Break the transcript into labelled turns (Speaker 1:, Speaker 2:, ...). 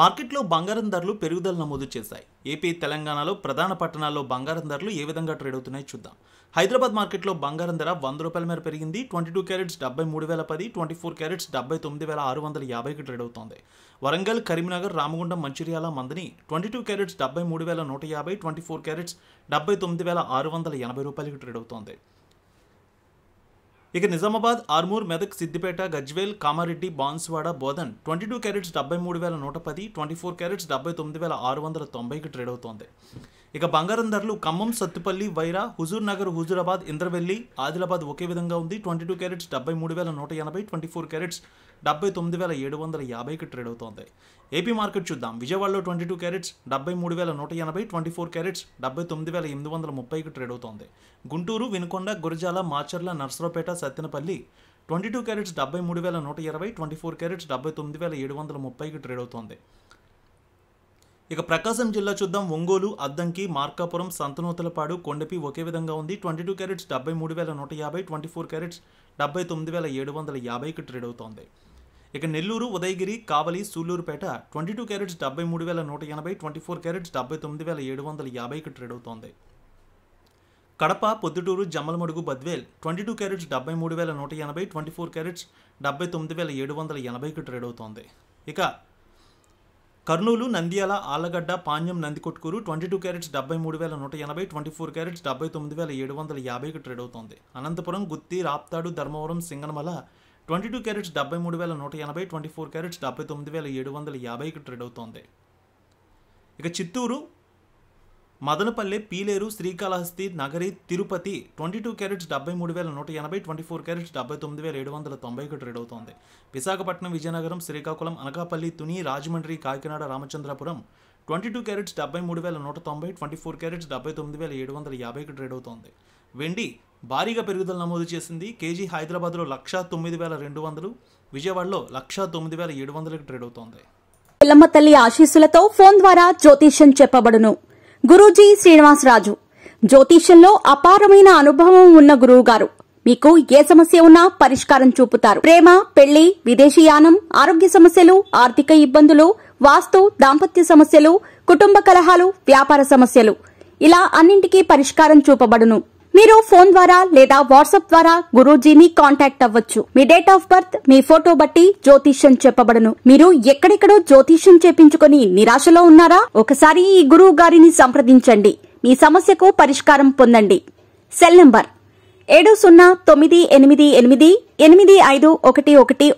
Speaker 1: మార్కెట్లో బంగారం ధరలు పెరుగుదల నమోదు చేశాయి ఏపీ తెలంగాణలో ప్రధాన పట్టణాల్లో బంగారం ధరలు ఏ విధంగా ట్రేడ్ అవుతున్నాయో చూద్దాం హైదరాబాద్ మార్కెట్లో బంగారం ధర వంద రూపాయల మేర పెరిగింది ట్వంటీ టూ క్యారెట్స్ డెబ్బై మూడు వేల పది ట్వంటీ ఫోర్ క్యారెట్స్ డెబ్బై తొమ్మిది వేల ఆరు వందల యాభైకి ట్రేడ్ అవుతోంది వరంగల్ కరీంనగర్ రామగుండం మంచిర్యాల మందని ట్వంటీ టూ క్యారెట్స్ డెబ్బై మూడు వేల నూట యాభై ట్వంటీ ఫోర్ క్యారెట్స్ డెబ్బై తొమ్మిది వేల ఆరు వందల ఎనభై రూపాయలకి ట్రేడ్ అవుతోంది ఇక Nizamabad Armoor Medak Siddipet Gajwel Kamareddy Banswada Bodhan twenty two carats డెబ్బై మూడు వేల నూట పది ట్వంటీ ఫోర్ క్యారెట్స్ డెబ్బై తొమ్మిది వేల ఆరు వందల తొంభైకి ట్రేడ్ అవుతోంది ఇక బంగారం ధరలు ఖమ్మం సత్తుపల్లి వైరా హుజూర్ నగర్ హుజూరాబాద్ ఇంద్రవెల్లి ఆదిలాబాద్ ఒకే విధంగా ఉంది ట్వంటీ టూ క్యారెట్స్ డెబ్బై మూడు వేల నూట ఎనభై ట్వంటీ ఫోర్ క్యారెట్స్ డెబ్బై తొమ్మిది వేల ఏడు వందల యాభైకి ట్రేడ్ అవుతోంది ఏపీ మార్కెట్ చూద్దాం విజయవాడలో ట్వంటీ టూ క్యారెట్స్ డెబ్బై మూడు వేల నూట ఎనభై ట్వంటీ ఫోర్ క్యారెట్స్ డెబ్బై తొమ్మిది వేల ఎనిమిది వందల ముప్పైకి ట్రేడ్ అవుతోంది Guntur Vinukonda Gurazala Macherla Narasaraopet Sattenapalli twenty two carats డెబ్బై మూడు వేల నూట ఇరవై ట్వంటీ ఫోర్ క్యారెట్స్ డెబ్బై తొమ్మిది వేల ఏడు వందల ముప్పైకి ట్రేడ్ అవుతోంది ఇక ప్రకాశం జిల్లా చూద్దాం ఒంగోలు అద్దంకి మార్కాపురం సంతనూతలపాడు కొండపి ఒకే విధంగా ఉంది ట్వంటీ టూ క్యారెట్స్ డెబ్బై మూడు వేల నూట యాభై ట్వంటీ ఫోర్ క్యారెట్స్ డెబ్బై తొమ్మిది వేల ఏడు వందల యాభైకి ట్రేడ్ అవుతోంది ఇక Nellore Udayagiri Kavali Sullurpeta twenty two carats డెబ్బై మూడు వేల నూట ఎనభై ట్వంటీ ఫోర్ క్యారెట్స్ డెబ్బై తొమ్మిది వేల ఏడు వందల యాభైకి ట్రేడ్ అవుతోంది Kadapa Proddatur Jammalamadugu Badvel twenty two carats డెబ్బై మూడు వేల నూట ఎనభై ట్వంటీ ఫోర్ క్యారెట్స్ డెబ్బై తొమ్మిది వేల ఏడు వందల ఎనభైకి ట్రేడ్ అవుతోంది ఇక Kurnool Nandyal Allagadda Panyam Nandikotkur twenty two carats డెబ్బై మూడు వేల నూట ఎనభై ట్వంటీ ఫోర్ క్యారెట్స్ డెబ్బై తొమ్మిది వేల ఏడు వందల యాభైకి ట్రేడ్ అవుతోంది Anantapur Gooty Raptadu Dharmavaram Singanamala twenty two carats డెబ్బై మూడు వేల నూట ఎనభై ట్వంటీ ఫోర్ క్యారెట్స్ డెబ్బై తొమ్మిది వేల ఏడు వందల యాభైకి ట్రేడ్ అవుతోంది ఇక Chittoor Madanapalle Pileru Srikalahasti Nagari Tirupati twenty two carats డెబ్బై మూడు వేల నూట ఎనభై ట్వంటీ ఫోర్ క్యారెట్స్ డెబ్బై తొమ్మిది వేల ఏడు వందల తొంభై ఒకటి రెడ్ అవుతోంది Visakhapatnam Vizianagaram Srikakulam Anakapalli Tuni Rajahmundry Kakinada Ramachandrapuram twenty two carats డెబ్బై మూడు వేల నూట తొంభై ట్వంటీ ఫోర్ క్యారెట్స్ డెబ్బై తొమ్మిది వేల ఏడు వందల యాభైకి రెడ్ అవుతోంది వెండి భారీగా పెరుగుదల నమోదు చేసింది కేజీ హైదరాబాద్లో లక్షా తొమ్మిది వేల రెండు వందలు విజయవాడలో లక్షా తొమ్మిది వేల ఏడు వందలకు ట్రేడ్ అవుతోంది
Speaker 2: పిల్లమ్మ తల్లి ఆశీస్సులతో ఫోన్ ద్వారా జ్యోతిష్యం చెప్పబడును గురూజీ శ్రీనివాసరాజు జ్యోతిష్యంలో అపారమైన అనుభవం ఉన్న గురువుగారు మీకు ఏ సమస్య ఉన్నా పరిష్కారం చూపుతారు ప్రేమ పెళ్లి విదేశీయానం ఆరోగ్య సమస్యలు ఆర్థిక ఇబ్బందులు వాస్తు దాంపత్య సమస్యలు కుటుంబ కలహాలు వ్యాపార సమస్యలు ఇలా అన్నింటికీ పరిష్కారం చూపబడును మీరు ఫోన్ ద్వారా లేదా వాట్సాప్ ద్వారా గురుజీని కాంటాక్ట్ అవ్వచ్చు మీ డేట్ ఆఫ్ బర్త్ మీ ఫోటో బట్టి జ్యోతిష్యం చెప్పబడను మీరు ఎక్కడెక్కడో జ్యోతిష్యం చేపించుకుని నిరాశలో ఉన్నారా ఒకసారి ఈ గురువు గారిని సంప్రదించండి మీ సమస్యకు పరిష్కారం పొందండి సెల్ నంబర్ ఏడు సున్నా తొమ్మిది ఎనిమిది ఎనిమిది ఎనిమిది ఐదు ఒకటి ఒకటి